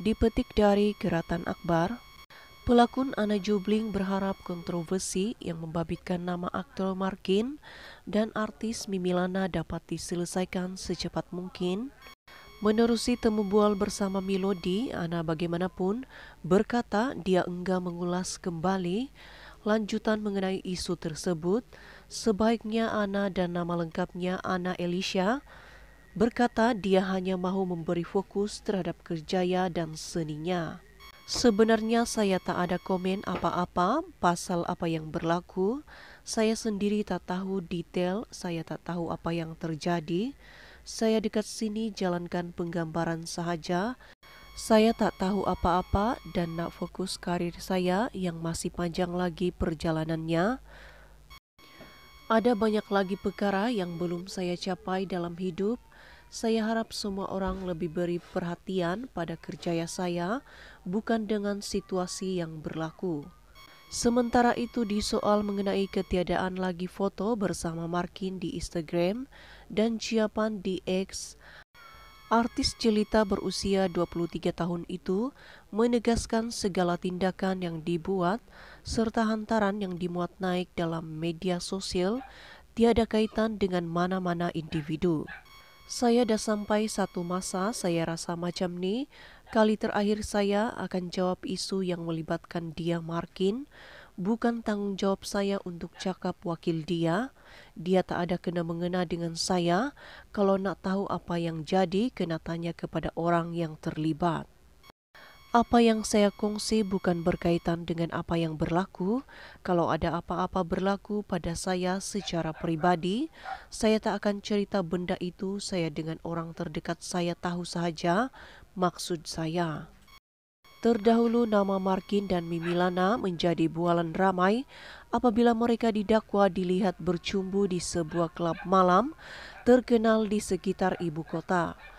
Dipetik dari Geratan Akbar, pelakon Ana jubling berharap kontroversi yang membabitkan nama aktor Markin dan artis Mimilana dapat diselesaikan secepat mungkin. Menerusi temu bual bersama Milodi, Ana bagaimanapun berkata dia enggak mengulas kembali lanjutan mengenai isu tersebut. Sebaiknya Ana dan nama lengkapnya Ana Elisha Berkata dia hanya mahu memberi fokus terhadap kerjaya dan seninya. Sebenarnya saya tak ada komen apa-apa pasal apa yang berlaku. Saya sendiri tak tahu detail, saya tak tahu apa yang terjadi. Saya dekat sini jalankan penggambaran sahaja. Saya tak tahu apa-apa dan nak fokus karir saya yang masih panjang lagi perjalanannya. Ada banyak lagi perkara yang belum saya capai dalam hidup saya harap semua orang lebih beri perhatian pada kerjaya saya, bukan dengan situasi yang berlaku. Sementara itu di soal mengenai ketiadaan lagi foto bersama Markin di Instagram dan Ciapan di X, artis jelita berusia 23 tahun itu menegaskan segala tindakan yang dibuat serta hantaran yang dimuat naik dalam media sosial tiada kaitan dengan mana-mana individu. Saya dah sampai satu masa saya rasa macam ni, kali terakhir saya akan jawab isu yang melibatkan dia Markin, bukan tanggung jawab saya untuk cakap wakil dia. Dia tak ada kena-mengena dengan saya. Kalau nak tahu apa yang jadi, kena tanya kepada orang yang terlibat. Apa yang saya kongsi bukan berkaitan dengan apa yang berlaku. Kalau ada apa-apa berlaku pada saya secara pribadi, saya tak akan cerita benda itu. Saya dengan orang terdekat saya tahu saja. maksud saya. Terdahulu nama Markin dan Mimilana menjadi bualan ramai apabila mereka didakwa dilihat bercumbu di sebuah klub malam terkenal di sekitar ibu kota.